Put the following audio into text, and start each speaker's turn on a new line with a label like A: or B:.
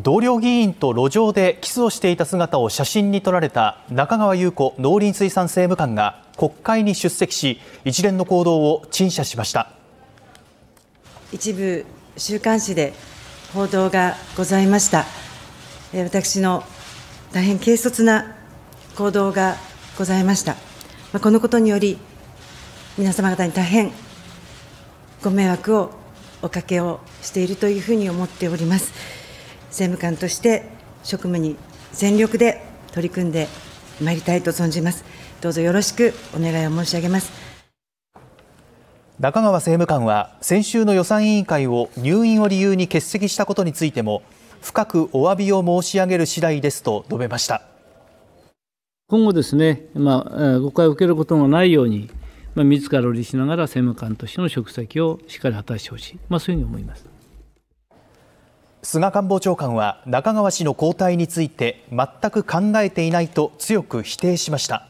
A: 同僚議員と路上でキスをしていた姿を写真に撮られた中川優子農林水産政務官が国会に出席し一連の行動を陳謝しまし
B: た一部週刊誌で報道がございました私の大変軽率な行動がございましたこのことにより皆様方に大変ご迷惑をおかけをしているというふうに思っております。政務官として職務に全力で取り組んでまいりたいと存じます。どうぞよろしくお願いを申し上げます。中川
A: 政務官は先週の予算委員会を入院を理由に欠席したことについても深くお詫びを申し上げる次第ですと述べました
C: 今後ですね、まあ、誤解を受けることのないように、まあ、自らを律しながら政務官としての職責をしっかり果たしてほしい、まあ、そういうふうに思います。菅官房長
A: 官は中川氏の交代について全く考えていないと強く否定しました。